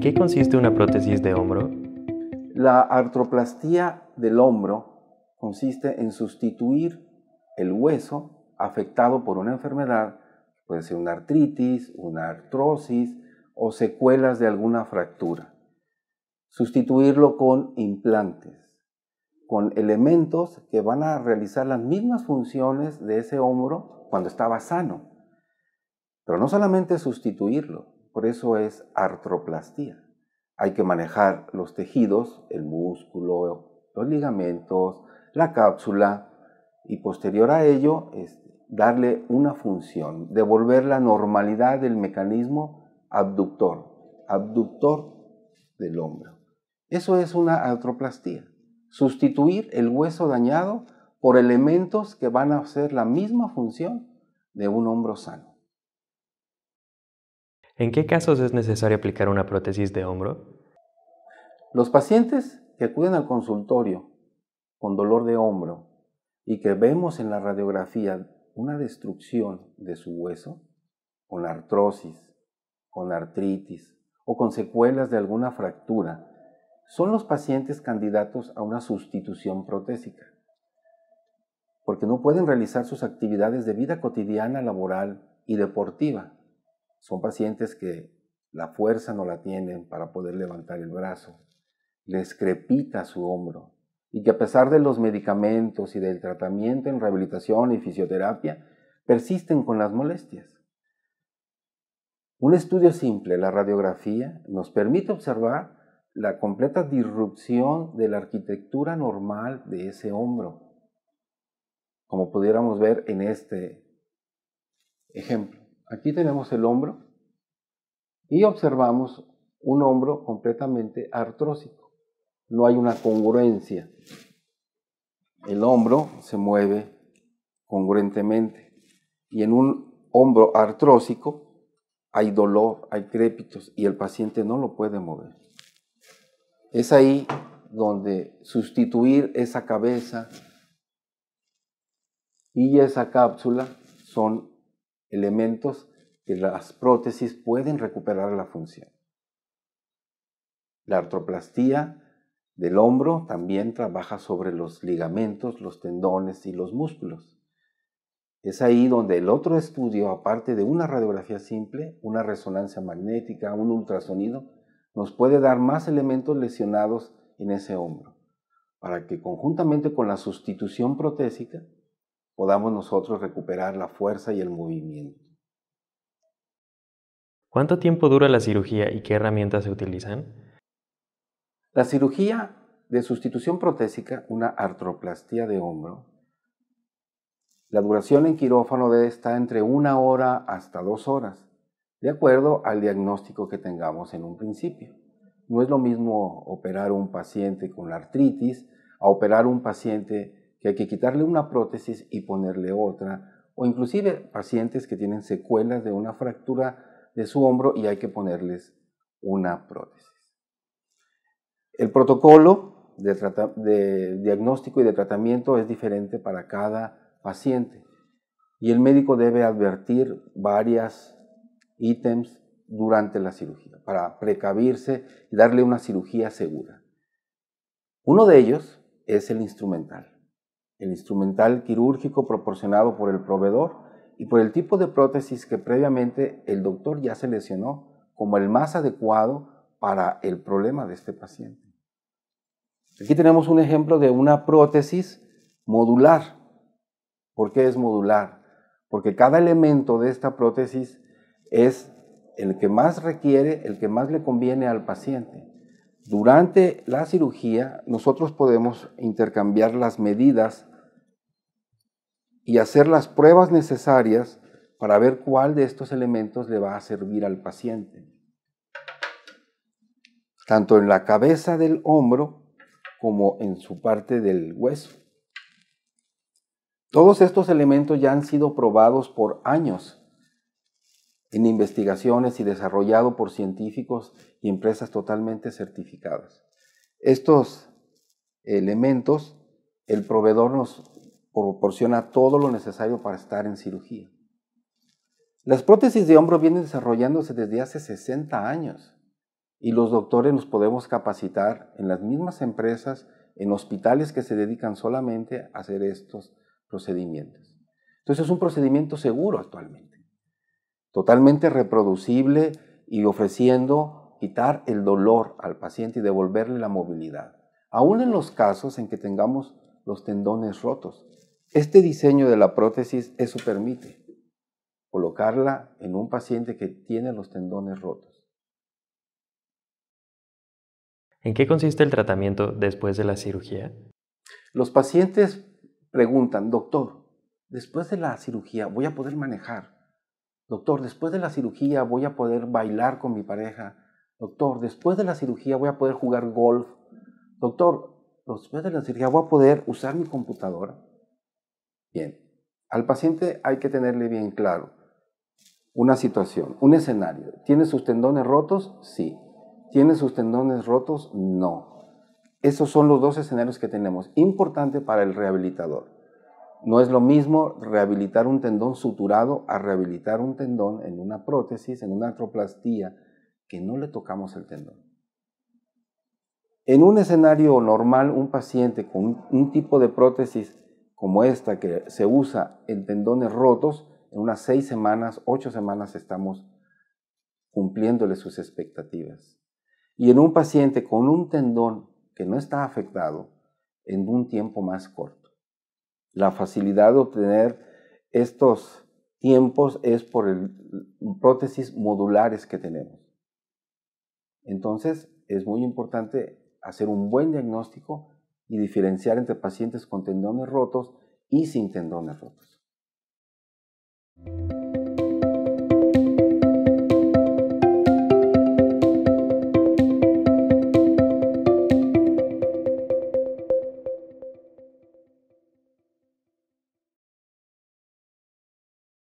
qué consiste una prótesis de hombro? La artroplastía del hombro consiste en sustituir el hueso afectado por una enfermedad, puede ser una artritis, una artrosis o secuelas de alguna fractura. Sustituirlo con implantes, con elementos que van a realizar las mismas funciones de ese hombro cuando estaba sano. Pero no solamente sustituirlo, por eso es artroplastía. Hay que manejar los tejidos, el músculo, los ligamentos, la cápsula y posterior a ello darle una función, devolver la normalidad del mecanismo abductor, abductor del hombro. Eso es una artroplastía, sustituir el hueso dañado por elementos que van a hacer la misma función de un hombro sano. ¿En qué casos es necesario aplicar una prótesis de hombro? Los pacientes que acuden al consultorio con dolor de hombro y que vemos en la radiografía una destrucción de su hueso, con artrosis, con artritis o con secuelas de alguna fractura, son los pacientes candidatos a una sustitución protésica, porque no pueden realizar sus actividades de vida cotidiana, laboral y deportiva. Son pacientes que la fuerza no la tienen para poder levantar el brazo, les crepita su hombro y que a pesar de los medicamentos y del tratamiento en rehabilitación y fisioterapia, persisten con las molestias. Un estudio simple, la radiografía, nos permite observar la completa disrupción de la arquitectura normal de ese hombro, como pudiéramos ver en este ejemplo. Aquí tenemos el hombro y observamos un hombro completamente artrósico. No hay una congruencia. El hombro se mueve congruentemente y en un hombro artrósico hay dolor, hay crépitos y el paciente no lo puede mover. Es ahí donde sustituir esa cabeza y esa cápsula son elementos que las prótesis pueden recuperar la función. La artroplastía del hombro también trabaja sobre los ligamentos, los tendones y los músculos. Es ahí donde el otro estudio, aparte de una radiografía simple, una resonancia magnética, un ultrasonido, nos puede dar más elementos lesionados en ese hombro, para que conjuntamente con la sustitución protésica podamos nosotros recuperar la fuerza y el movimiento. ¿Cuánto tiempo dura la cirugía y qué herramientas se utilizan? La cirugía de sustitución protésica, una artroplastía de hombro, la duración en quirófano está entre una hora hasta dos horas, de acuerdo al diagnóstico que tengamos en un principio. No es lo mismo operar un paciente con artritis a operar un paciente que hay que quitarle una prótesis y ponerle otra, o inclusive pacientes que tienen secuelas de una fractura de su hombro y hay que ponerles una prótesis. El protocolo de, diagnóstico y de tratamiento es diferente para cada paciente y el médico debe advertir varias ítems durante la cirugía para precavirse y darle una cirugía segura. Uno de ellos es el instrumental el instrumental quirúrgico proporcionado por el proveedor y por el tipo de prótesis que previamente el doctor ya seleccionó como el más adecuado para el problema de este paciente. Aquí tenemos un ejemplo de una prótesis modular. ¿Por qué es modular? Porque cada elemento de esta prótesis es el que más requiere, el que más le conviene al paciente. Durante la cirugía nosotros podemos intercambiar las medidas y hacer las pruebas necesarias para ver cuál de estos elementos le va a servir al paciente. Tanto en la cabeza del hombro como en su parte del hueso. Todos estos elementos ya han sido probados por años en investigaciones y desarrollado por científicos y empresas totalmente certificadas. Estos elementos el proveedor nos proporciona todo lo necesario para estar en cirugía. Las prótesis de hombro vienen desarrollándose desde hace 60 años y los doctores nos podemos capacitar en las mismas empresas, en hospitales que se dedican solamente a hacer estos procedimientos. Entonces es un procedimiento seguro actualmente, totalmente reproducible y ofreciendo quitar el dolor al paciente y devolverle la movilidad. Aún en los casos en que tengamos los tendones rotos. Este diseño de la prótesis eso permite, colocarla en un paciente que tiene los tendones rotos. ¿En qué consiste el tratamiento después de la cirugía? Los pacientes preguntan, doctor, después de la cirugía voy a poder manejar. Doctor, después de la cirugía voy a poder bailar con mi pareja. Doctor, después de la cirugía voy a poder jugar golf. Doctor, Después de la cirugía, voy a poder usar mi computadora. Bien, al paciente hay que tenerle bien claro una situación, un escenario. ¿Tiene sus tendones rotos? Sí. ¿Tiene sus tendones rotos? No. Esos son los dos escenarios que tenemos. Importante para el rehabilitador. No es lo mismo rehabilitar un tendón suturado a rehabilitar un tendón en una prótesis, en una artroplastía, que no le tocamos el tendón. En un escenario normal, un paciente con un tipo de prótesis como esta que se usa en tendones rotos, en unas seis semanas, ocho semanas estamos cumpliéndole sus expectativas. Y en un paciente con un tendón que no está afectado, en un tiempo más corto. La facilidad de obtener estos tiempos es por el prótesis modulares que tenemos. Entonces, es muy importante hacer un buen diagnóstico y diferenciar entre pacientes con tendones rotos y sin tendones rotos.